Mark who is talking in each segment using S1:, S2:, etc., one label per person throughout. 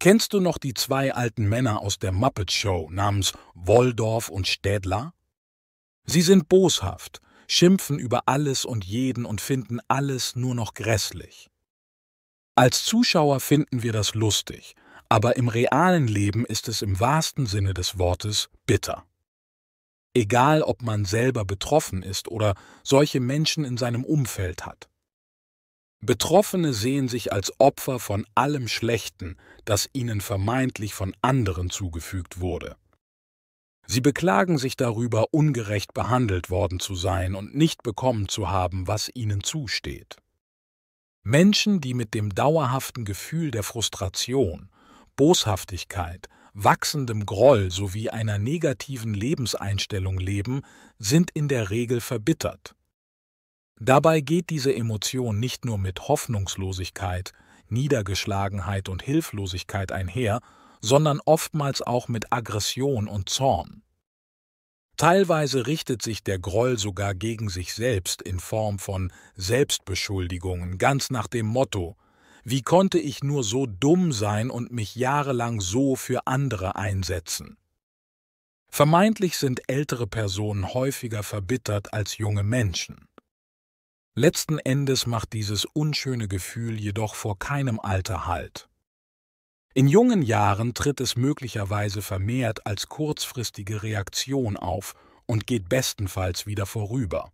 S1: Kennst du noch die zwei alten Männer aus der Muppet Show namens Woldorf und Städler? Sie sind boshaft, schimpfen über alles und jeden und finden alles nur noch grässlich. Als Zuschauer finden wir das lustig, aber im realen Leben ist es im wahrsten Sinne des Wortes bitter. Egal, ob man selber betroffen ist oder solche Menschen in seinem Umfeld hat. Betroffene sehen sich als Opfer von allem Schlechten, das ihnen vermeintlich von anderen zugefügt wurde. Sie beklagen sich darüber, ungerecht behandelt worden zu sein und nicht bekommen zu haben, was ihnen zusteht. Menschen, die mit dem dauerhaften Gefühl der Frustration, Boshaftigkeit, wachsendem Groll sowie einer negativen Lebenseinstellung leben, sind in der Regel verbittert. Dabei geht diese Emotion nicht nur mit Hoffnungslosigkeit, Niedergeschlagenheit und Hilflosigkeit einher, sondern oftmals auch mit Aggression und Zorn. Teilweise richtet sich der Groll sogar gegen sich selbst in Form von Selbstbeschuldigungen, ganz nach dem Motto Wie konnte ich nur so dumm sein und mich jahrelang so für andere einsetzen? Vermeintlich sind ältere Personen häufiger verbittert als junge Menschen. Letzten Endes macht dieses unschöne Gefühl jedoch vor keinem Alter Halt. In jungen Jahren tritt es möglicherweise vermehrt als kurzfristige Reaktion auf und geht bestenfalls wieder vorüber.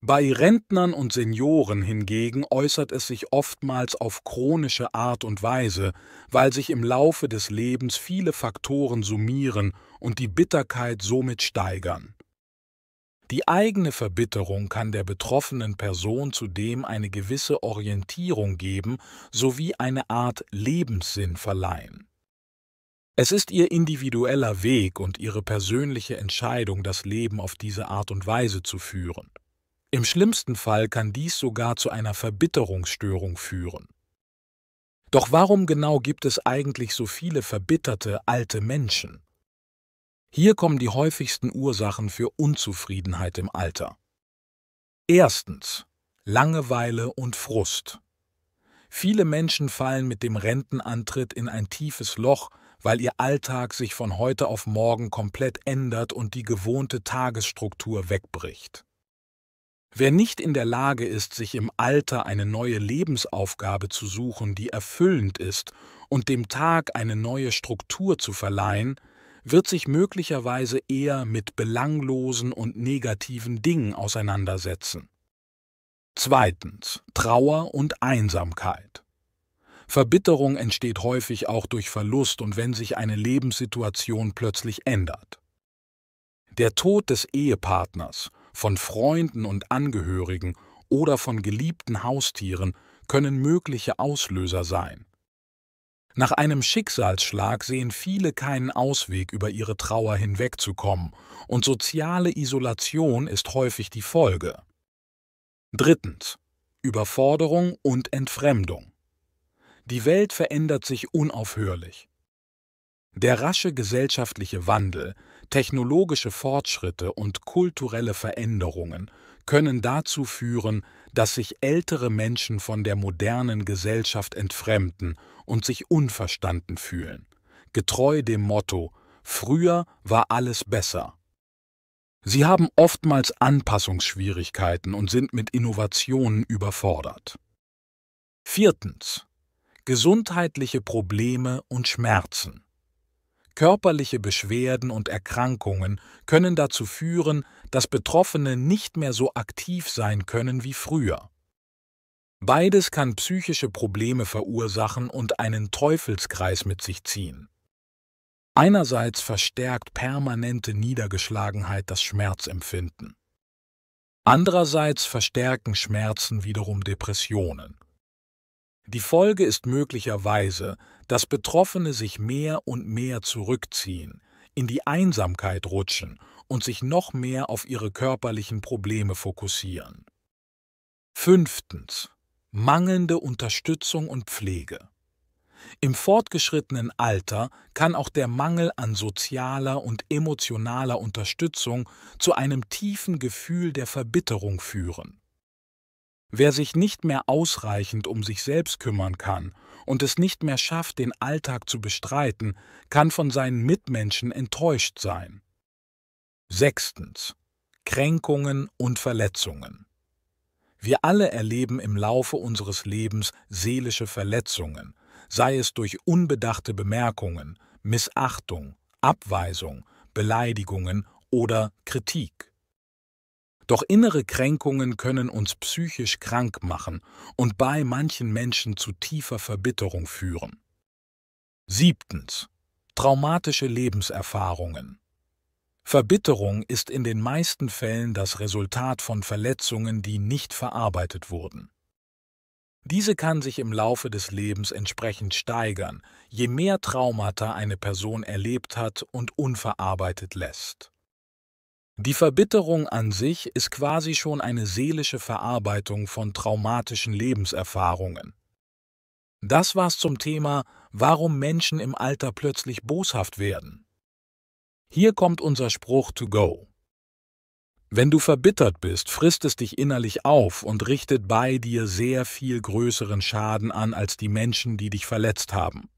S1: Bei Rentnern und Senioren hingegen äußert es sich oftmals auf chronische Art und Weise, weil sich im Laufe des Lebens viele Faktoren summieren und die Bitterkeit somit steigern. Die eigene Verbitterung kann der betroffenen Person zudem eine gewisse Orientierung geben sowie eine Art Lebenssinn verleihen. Es ist ihr individueller Weg und ihre persönliche Entscheidung, das Leben auf diese Art und Weise zu führen. Im schlimmsten Fall kann dies sogar zu einer Verbitterungsstörung führen. Doch warum genau gibt es eigentlich so viele verbitterte alte Menschen? Hier kommen die häufigsten Ursachen für Unzufriedenheit im Alter. Erstens Langeweile und Frust. Viele Menschen fallen mit dem Rentenantritt in ein tiefes Loch, weil ihr Alltag sich von heute auf morgen komplett ändert und die gewohnte Tagesstruktur wegbricht. Wer nicht in der Lage ist, sich im Alter eine neue Lebensaufgabe zu suchen, die erfüllend ist, und dem Tag eine neue Struktur zu verleihen, wird sich möglicherweise eher mit belanglosen und negativen Dingen auseinandersetzen. Zweitens Trauer und Einsamkeit. Verbitterung entsteht häufig auch durch Verlust und wenn sich eine Lebenssituation plötzlich ändert. Der Tod des Ehepartners, von Freunden und Angehörigen oder von geliebten Haustieren können mögliche Auslöser sein. Nach einem Schicksalsschlag sehen viele keinen Ausweg, über ihre Trauer hinwegzukommen, und soziale Isolation ist häufig die Folge. Drittens. Überforderung und Entfremdung. Die Welt verändert sich unaufhörlich. Der rasche gesellschaftliche Wandel, technologische Fortschritte und kulturelle Veränderungen können dazu führen, dass sich ältere Menschen von der modernen Gesellschaft entfremden und sich unverstanden fühlen, getreu dem Motto Früher war alles besser. Sie haben oftmals Anpassungsschwierigkeiten und sind mit Innovationen überfordert. Viertens. Gesundheitliche Probleme und Schmerzen. Körperliche Beschwerden und Erkrankungen können dazu führen, dass Betroffene nicht mehr so aktiv sein können wie früher. Beides kann psychische Probleme verursachen und einen Teufelskreis mit sich ziehen. Einerseits verstärkt permanente Niedergeschlagenheit das Schmerzempfinden. Andererseits verstärken Schmerzen wiederum Depressionen. Die Folge ist möglicherweise, dass Betroffene sich mehr und mehr zurückziehen, in die Einsamkeit rutschen und sich noch mehr auf ihre körperlichen Probleme fokussieren. Fünftens. Mangelnde Unterstützung und Pflege. Im fortgeschrittenen Alter kann auch der Mangel an sozialer und emotionaler Unterstützung zu einem tiefen Gefühl der Verbitterung führen. Wer sich nicht mehr ausreichend um sich selbst kümmern kann und es nicht mehr schafft, den Alltag zu bestreiten, kann von seinen Mitmenschen enttäuscht sein. Sechstens. Kränkungen und Verletzungen. Wir alle erleben im Laufe unseres Lebens seelische Verletzungen, sei es durch unbedachte Bemerkungen, Missachtung, Abweisung, Beleidigungen oder Kritik. Doch innere Kränkungen können uns psychisch krank machen und bei manchen Menschen zu tiefer Verbitterung führen. Siebtens. Traumatische Lebenserfahrungen. Verbitterung ist in den meisten Fällen das Resultat von Verletzungen, die nicht verarbeitet wurden. Diese kann sich im Laufe des Lebens entsprechend steigern, je mehr Traumata eine Person erlebt hat und unverarbeitet lässt. Die Verbitterung an sich ist quasi schon eine seelische Verarbeitung von traumatischen Lebenserfahrungen. Das war's zum Thema, warum Menschen im Alter plötzlich boshaft werden. Hier kommt unser Spruch to go. Wenn du verbittert bist, frisst es dich innerlich auf und richtet bei dir sehr viel größeren Schaden an als die Menschen, die dich verletzt haben.